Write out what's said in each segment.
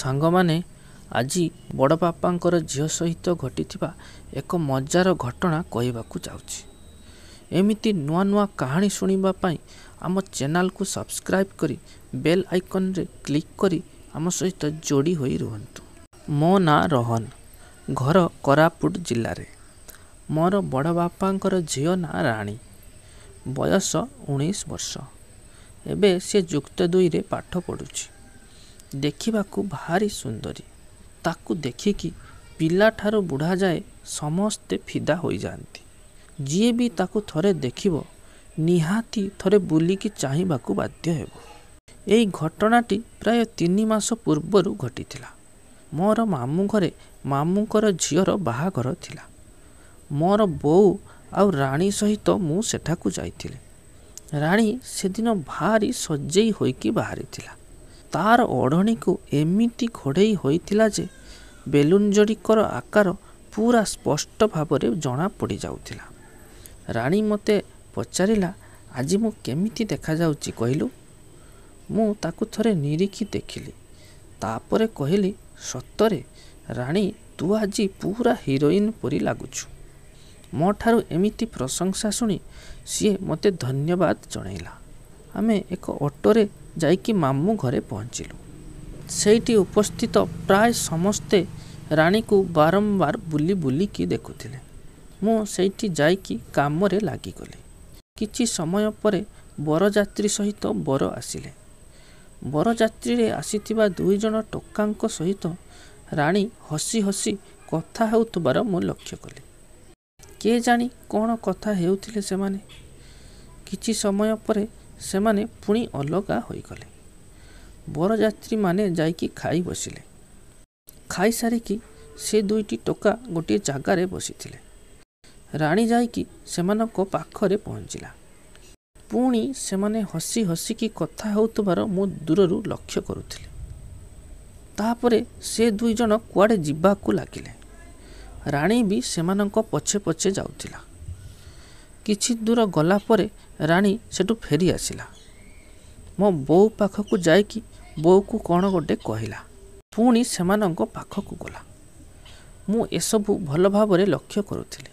ସାଙ୍ଗମାନେ ଆଜି ବଡ଼ ବାପାଙ୍କର ଝିଅ ସହିତ ଘଟିଥିବା ଏକ ମଜାର ଘଟଣା କହିବାକୁ ଯାଉଛି ଏମିତି ନୂଆ ନୂଆ କାହାଣୀ ଶୁଣିବା ପାଇଁ ଆମ ଚ୍ୟାନେଲକୁ ସବସ୍କ୍ରାଇବ୍ କରି ବେଲ୍ ଆଇକନ୍ରେ କ୍ଲିକ୍ କରି ଆମ ସହିତ ଯୋଡ଼ି ହୋଇ ରୁହନ୍ତୁ ମୋ ନାଁ ରୋହନ ଘର କୋରାପୁଟ ଜିଲ୍ଲାରେ ମୋର ବଡ଼ ବାପାଙ୍କର ଝିଅ ନାଁ ରାଣୀ ବୟସ ଉଣେଇଶ ବର୍ଷ ଏବେ ସେ ଯୁକ୍ତ ଦୁଇରେ ପାଠ ପଢ଼ୁଛି ଦେଖିବାକୁ ଭାରି ସୁନ୍ଦରୀ ତାକୁ ଦେଖିକି ପିଲାଠାରୁ ବୁଢ଼ା ଯାଏ ସମସ୍ତେ ଫିଦା ହୋଇଯାଆନ୍ତି ଯିଏ ବି ତାକୁ ଥରେ ଦେଖିବ ନିହାତି ଥରେ ବୁଲିକି ଚାହିଁବାକୁ ବାଧ୍ୟ ହେବ ଏହି ଘଟଣାଟି ପ୍ରାୟ ତିନି ମାସ ପୂର୍ବରୁ ଘଟିଥିଲା ମୋର ମାମୁଁ ଘରେ ମାମୁଁଙ୍କର ଝିଅର ବାହାଘର ଥିଲା ମୋର ବୋଉ ଆଉ ରାଣୀ ସହିତ ମୁଁ ସେଠାକୁ ଯାଇଥିଲି ରାଣୀ ସେଦିନ ଭାରି ସଜେଇ ହୋଇକି ବାହାରିଥିଲା ତା'ର ଓଢ଼ଣୀକୁ ଏମିତି ଘୋଡ଼େଇ ହୋଇଥିଲା ଯେ ବେଲୁନ୍ ଯୋଡ଼ିକର ଆକାର ପୁରା ସ୍ପଷ୍ଟ ଭାବରେ ଜଣାପଡ଼ି ଯାଉଥିଲା ରାଣୀ ମୋତେ ପଚାରିଲା ଆଜି ମୁଁ କେମିତି ଦେଖାଯାଉଛି କହିଲୁ ମୁଁ ତାକୁ ଥରେ ନିରିକି ଦେଖିଲି ତାପରେ କହିଲି ସତରେ ରାଣୀ ତୁ ଆଜି ପୁରା ହିରୋଇନ୍ ପରି ଲାଗୁଛୁ ମୋ ଠାରୁ ଏମିତି ପ୍ରଶଂସା ଶୁଣି ସିଏ ମୋତେ ଧନ୍ୟବାଦ ଜଣାଇଲା ଆମେ ଏକ ଅଟୋରେ ଯାଇକି ମାମୁଁ ଘରେ ପହଞ୍ଚିଲୁ ସେଇଠି ଉପସ୍ଥିତ ପ୍ରାୟ ସମସ୍ତେ ରାଣୀକୁ ବାରମ୍ବାର ବୁଲି ବୁଲିକି ଦେଖୁଥିଲେ ମୁଁ ସେଇଠି ଯାଇକି କାମରେ ଲାଗିଗଲି କିଛି ସମୟ ପରେ ବରଯାତ୍ରୀ ସହିତ ବର ଆସିଲେ ବରଯାତ୍ରୀରେ ଆସିଥିବା ଦୁଇଜଣ ଟୋକାଙ୍କ ସହିତ ରାଣୀ ହସି ହସି କଥା ହେଉଥିବାର ମୁଁ ଲକ୍ଷ୍ୟ କଲି କିଏ ଜାଣି କ'ଣ କଥା ହେଉଥିଲେ ସେମାନେ କିଛି ସମୟ ପରେ ସେମାନେ ପୁଣି ଅଲଗା ହୋଇଗଲେ ବରଯାତ୍ରୀମାନେ ଯାଇକି ଖାଇ ବସିଲେ ଖାଇସାରିକି ସେ ଦୁଇଟି ଟୋକା ଗୋଟିଏ ଜାଗାରେ ବସିଥିଲେ ରାଣୀ ଯାଇକି ସେମାନଙ୍କ ପାଖରେ ପହଞ୍ଚିଲା ପୁଣି ସେମାନେ ହସି ହସିକି କଥା ହେଉଥିବାର ମୁଁ ଦୂରରୁ ଲକ୍ଷ୍ୟ କରୁଥିଲି ତାପରେ ସେ ଦୁଇ ଜଣ କୁଆଡ଼େ ଯିବାକୁ ଲାଗିଲେ ରାଣୀ ବି ସେମାନଙ୍କ ପଛେ ପଛେ ଯାଉଥିଲା କିଛି ଦୂର ଗଲା ପରେ ରାଣୀ ସେଠୁ ଫେରି ଆସିଲା ମୋ ବୋଉ ପାଖକୁ ଯାଇକି ବୋଉକୁ କ'ଣ ଗୋଟେ କହିଲା ପୁଣି ସେମାନଙ୍କ ପାଖକୁ ଗଲା ମୁଁ ଏସବୁ ଭଲ ଭାବରେ ଲକ୍ଷ୍ୟ କରୁଥିଲି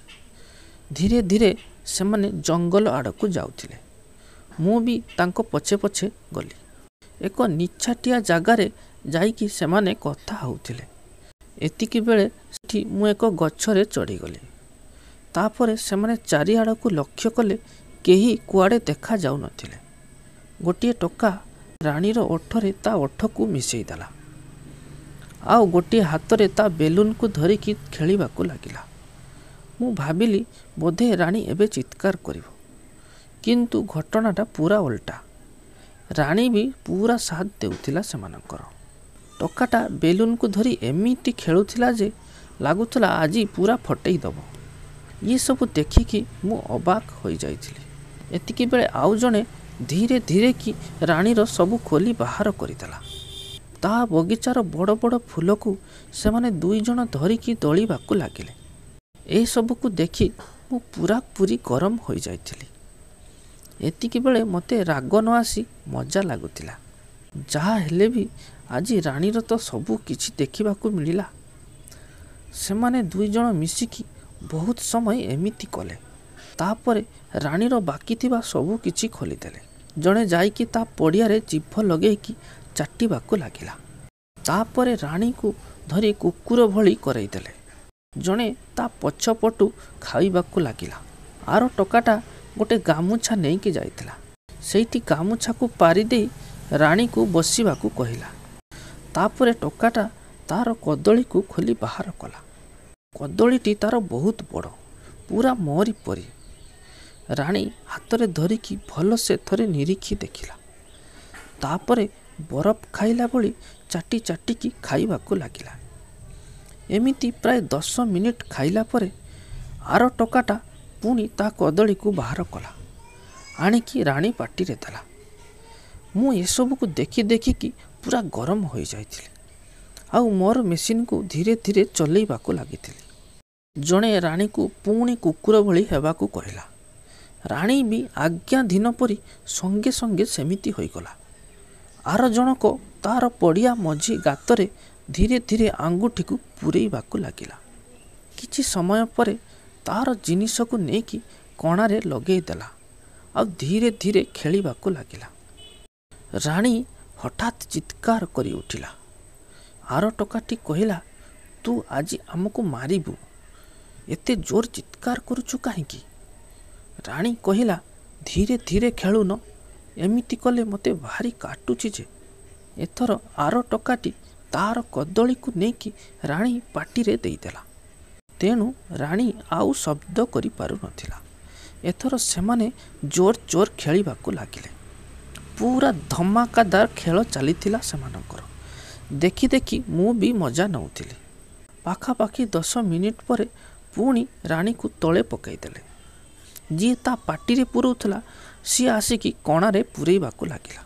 ଧୀରେ ଧୀରେ ସେମାନେ ଜଙ୍ଗଲ ଆଡ଼କୁ ଯାଉଥିଲେ ମୁଁ ବି ତାଙ୍କ ପଛେ ପଛେ ଗଲି ଏକ ନିଛାଟିଆ ଜାଗାରେ ଯାଇକି ସେମାନେ କଥା ହେଉଥିଲେ ଏତିକି ବେଳେ ସେଠି ମୁଁ ଏକ ଗଛରେ ଚଢ଼ିଗଲି ତାପରେ ସେମାନେ ଚାରିଆଡ଼କୁ ଲକ୍ଷ୍ୟ କଲେ କେହି କୁଆଡ଼େ ଦେଖାଯାଉନଥିଲେ ଗୋଟିଏ ଟୋକା ରାଣୀର ଓଠରେ ତା ଓଠକୁ ଦେଲା ଆଉ ଗୋଟିଏ ହାତରେ ତା ବେଲୁନ୍କୁ ଧରିକି ଖେଳିବାକୁ ଲାଗିଲା ମୁଁ ଭାବିଲି ବୋଧେ ରାଣୀ ଏବେ ଚିତ୍କାର କରିବ କିନ୍ତୁ ଘଟଣାଟା ପୁରା ଓଲଟା ରାଣୀ ବି ପୁରା ସାଥ ଦେଉଥିଲା ସେମାନଙ୍କର ଟୋକାଟା ବେଲୁନ୍କୁ ଧରି ଏମିତି ଖେଳୁଥିଲା ଯେ ଲାଗୁଥିଲା ଆଜି ପୁରା ଫଟେଇ ଦେବ ଇଏ ସବୁ ଦେଖିକି ମୁଁ ଅବାକ୍ ହୋଇଯାଇଥିଲି ଏତିକିବେଳେ ଆଉ ଜଣେ ଧୀରେ ଧୀରେ କି ରାଣୀର ସବୁ ଖୋଲି ବାହାର କରିଦେଲା ତା ବଗିଚାର ବଡ଼ ବଡ଼ ଫୁଲକୁ ସେମାନେ ଦୁଇ ଜଣ ଧରିକି ଦଳିବାକୁ ଲାଗିଲେ ଏସବୁକୁ ଦେଖି ମୁଁ ପୁରା ପୁରାପୁରି ଗରମ ହୋଇଯାଇଥିଲି ଏତିକିବେଳେ ମୋତେ ରାଗ ନ ଆସି ମଜା ଲାଗୁଥିଲା ଯାହା ହେଲେ ବି ଆଜି ରାଣୀର ତ ସବୁ କିଛି ଦେଖିବାକୁ ମିଳିଲା ସେମାନେ ଦୁଇ ଜଣ ମିଶିକି ବହୁତ ସମୟ ଏମିତି କଲେ ତାପରେ ରାଣୀର ବାକି ଥିବା ସବୁ କିଛି ଖୋଲିଦେଲେ ଜଣେ ଯାଇକି ତା ପଡ଼ିଆରେ ଜିଭ ଲଗେଇକି ଚାଟିବାକୁ ଲାଗିଲା ତାପରେ ରାଣୀଙ୍କୁ ଧରି କୁକୁର ଭଳି କରେଇଦେଲେ ଜଣେ ତା ପଛପଟୁ ଖାଇବାକୁ ଲାଗିଲା ଆର ଟଙ୍କାଟା ଗୋଟେ ଗାମୁଛା ନେଇକି ଯାଇଥିଲା ସେଇଠି ଗାମୁଛାକୁ ପାରିଦେଇ ରାଣୀକୁ ବସିବାକୁ କହିଲା ତାପରେ ଟଙ୍କାଟା ତାର କଦଳୀକୁ ଖୋଲି ବାହାର କଲା କଦଳୀଟି ତା'ର ବହୁତ ବଡ଼ ପୁରା ମରି ପରି ରାଣୀ ହାତରେ ଧରିକି ଭଲସେ ଥରେ ନିରିଖି ଦେଖିଲା ତାପରେ ବରଫ ଖାଇଲା ଭଳି ଚାଟି ଚାଟିକି ଖାଇବାକୁ ଲାଗିଲା ଏମିତି ପ୍ରାୟ ଦଶ ମିନିଟ୍ ଖାଇଲା ପରେ ଆର ଟଙ୍କାଟା ପୁଣି ତା କଦଳୀକୁ ବାହାର କଲା ଆଣିକି ରାଣୀ ପାଟିରେ ଦେଲା ମୁଁ ଏସବୁକୁ ଦେଖି ଦେଖିକି ପୁରା ଗରମ ହୋଇଯାଇଥିଲି ଆଉ ମୋର ମେସିନ୍କୁ ଧୀରେ ଧୀରେ ଚଲେଇବାକୁ ଲାଗିଥିଲି ଜଣେ ରାଣୀକୁ ପୁଣି କୁକୁର ଭଳି ହେବାକୁ କହିଲା ରାଣୀ ବି ଆଜ୍ଞା ଦିନ ପରି ସଙ୍ଗେ ସଙ୍ଗେ ସେମିତି ହୋଇଗଲା ଆର ଜଣକ ତାର ପଡ଼ିଆ ମଝି ଗାତରେ ଧୀରେ ଧୀରେ ଆଙ୍ଗୁଠିକୁ ପୁରେଇବାକୁ ଲାଗିଲା କିଛି ସମୟ ପରେ ତାର ଜିନିଷକୁ ନେଇକି କଣାରେ ଲଗେଇ ଦେଲା ଆଉ ଧୀରେ ଧୀରେ ଖେଳିବାକୁ ଲାଗିଲା ରାଣୀ ହଠାତ୍ ଚିତ୍କାର କରି ଉଠିଲା ଆର ଟୋକାଟି କହିଲା ତୁ ଆଜି ଆମକୁ ମାରିବୁ ଏତେ ଜୋର ଚିତ୍କାର କରୁଛୁ କାହିଁକି ରାଣୀ କହିଲା ଧୀରେ ଧୀରେ ଖେଳୁନ ଏମିତି କଲେ ମୋତେ ଭାରି କାଟୁଛି ଯେ ଏଥର ଆର ଟକାଟି ତାର କଦଳୀକୁ ନେଇକି ରାଣୀ ପାଟିରେ ଦେଇଦେଲା ତେଣୁ ରାଣୀ ଆଉ ଶବ୍ଦ କରିପାରୁନଥିଲା ଏଥର ସେମାନେ ଜୋର ଜୋର ଖେଳିବାକୁ ଲାଗିଲେ ପୁରା ଧମାକାଦାର ଖେଳ ଚାଲିଥିଲା ସେମାନଙ୍କର ଦେଖି ଦେଖି ମୁଁ ବି ମଜା ନେଉଥିଲି ପାଖାପାଖି ଦଶ ମିନିଟ୍ ପରେ ପୁଣି ରାଣୀକୁ ତଳେ ପକାଇଦେଲେ ଯିଏ ତା ପାଟିରେ ପୁରାଉଥିଲା ସିଏ ଆସିକି କଣାରେ ପୁରେଇବାକୁ ଲାଗିଲା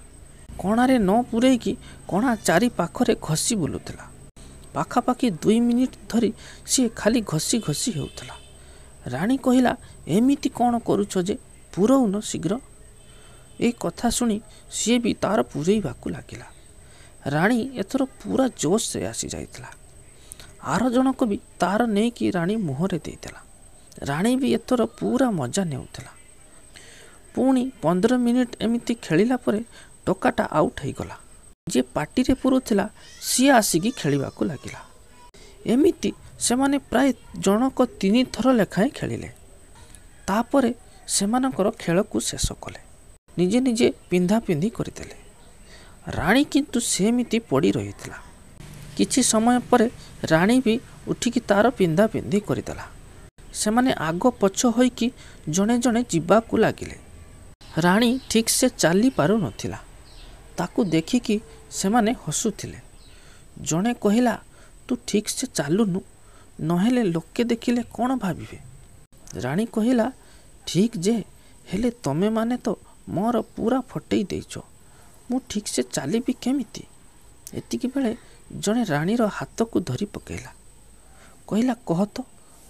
କଣାରେ ନ ପୁରେଇକି କଣା ଚାରି ପାଖରେ ଘଷି ବୁଲୁଥିଲା ପାଖାପାଖି ଦୁଇ ମିନିଟ୍ ଧରି ସିଏ ଖାଲି ଘଷି ଘଷି ହେଉଥିଲା ରାଣୀ କହିଲା ଏମିତି କ'ଣ କରୁଛ ଯେ ପୁରଉନ ଶୀଘ୍ର ଏ କଥା ଶୁଣି ସିଏ ବି ତା'ର ପୁରେଇବାକୁ ଲାଗିଲା ରାଣୀ ଏଥର ପୁରା ଜୋସ୍ରେ ଆସିଯାଇଥିଲା ଆର ଜଣକ ବି ତାର ନେଇକି ରାଣୀ ମୁହଁରେ ଦେଇଥିଲା ରାଣୀ ବି ଏଥର ପୁରା ମଜା ନେଉଥିଲା ପୁଣି ପନ୍ଦର ମିନିଟ୍ ଏମିତି ଖେଳିଲା ପରେ ଟୋକାଟା ଆଉଟ୍ ହେଇଗଲା ଯିଏ ପାଟିରେ ପୁରୁଥିଲା ସିଏ ଆସିକି ଖେଳିବାକୁ ଲାଗିଲା ଏମିତି ସେମାନେ ପ୍ରାୟ ଜଣକ ତିନି ଥର ଲେଖାଏଁ ଖେଳିଲେ ତାପରେ ସେମାନଙ୍କର ଖେଳକୁ ଶେଷ କଲେ ନିଜେ ନିଜେ ପିନ୍ଧା ପିନ୍ଧି କରିଦେଲେ ରାଣୀ କିନ୍ତୁ ସେମିତି ପଡ଼ି ରହିଥିଲା କିଛି ସମୟ ପରେ ରାଣୀ ବି ଉଠିକି ତାର ପିନ୍ଧାପିନ୍ଧି କରିଦେଲା ସେମାନେ ଆଗ ପଛ ହୋଇକି ଜଣେ ଜଣେ ଯିବାକୁ ଲାଗିଲେ ରାଣୀ ଠିକ୍ ସେ ଚାଲିପାରୁନଥିଲା ତାକୁ ଦେଖିକି ସେମାନେ ହସୁଥିଲେ ଜଣେ କହିଲା ତୁ ଠିକ୍ ସେ ଚାଲୁନୁ ନହେଲେ ଲୋକେ ଦେଖିଲେ କ'ଣ ଭାବିବେ ରାଣୀ କହିଲା ଠିକ୍ ଯେ ହେଲେ ତମେମାନେ ତ ମୋର ପୁରା ଫଟେଇ ଦେଇଛ ମୁଁ ଠିକ୍ ସେ ଚାଲିବି କେମିତି ଏତିକିବେଳେ ଜଣେ ରାଣୀର ହାତକୁ ଧରି ପକାଇଲା କହିଲା କହ ତ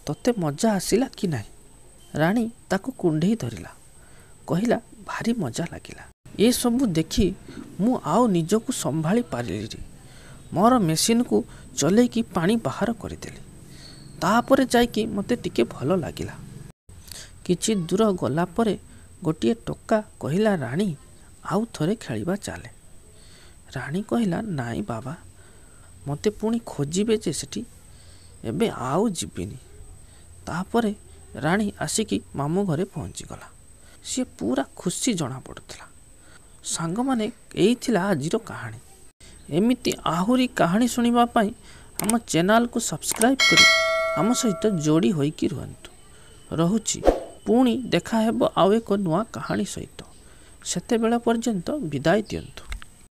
ତତେ ମଜା ଆସିଲା କି ନାହିଁ ରାଣୀ ତାକୁ କୁଣ୍ଢେଇ ଧରିଲା କହିଲା ଭାରି ମଜା ଲାଗିଲା ଏସବୁ ଦେଖି ମୁଁ ଆଉ ନିଜକୁ ସମ୍ଭାଳି ପାରିଲିରି ମୋର ମେସିନ୍କୁ ଚଲେଇକି ପାଣି ବାହାର କରିଦେଲି ତାପରେ ଯାଇକି ମୋତେ ଟିକେ ଭଲ ଲାଗିଲା କିଛି ଦୂର ଗଲା ପରେ ଗୋଟିଏ ଟୋକା କହିଲା ରାଣୀ ଆଉ ଥରେ ଖେଳିବା ଚାଲେ ରାଣୀ କହିଲା ନାଇଁ ବାବା ମୋତେ ପୁଣି ଖୋଜିବେ ଯେ ସେଠି ଏବେ ଆଉ ଯିବିନି ତାପରେ ରାଣୀ ଆସିକି ମାମୁ ଘରେ ପହଞ୍ଚିଗଲା ସିଏ ପୁରା ଖୁସି ଜଣାପଡ଼ୁଥିଲା ସାଙ୍ଗମାନେ ଏଇ ଥିଲା ଆଜିର କାହାଣୀ ଏମିତି ଆହୁରି କାହାଣୀ ଶୁଣିବା ପାଇଁ ଆମ ଚ୍ୟାନେଲକୁ ସବସ୍କ୍ରାଇବ୍ କରି ଆମ ସହିତ ଯୋଡ଼ି ହୋଇକି ରୁହନ୍ତୁ ରହୁଛି ପୁଣି ଦେଖାହେବ ଆଉ ଏକ ନୂଆ କାହାଣୀ ସହିତ ସେତେବେଳ ପର୍ଯ୍ୟନ୍ତ ବିଦାୟ ଦିଅନ୍ତୁ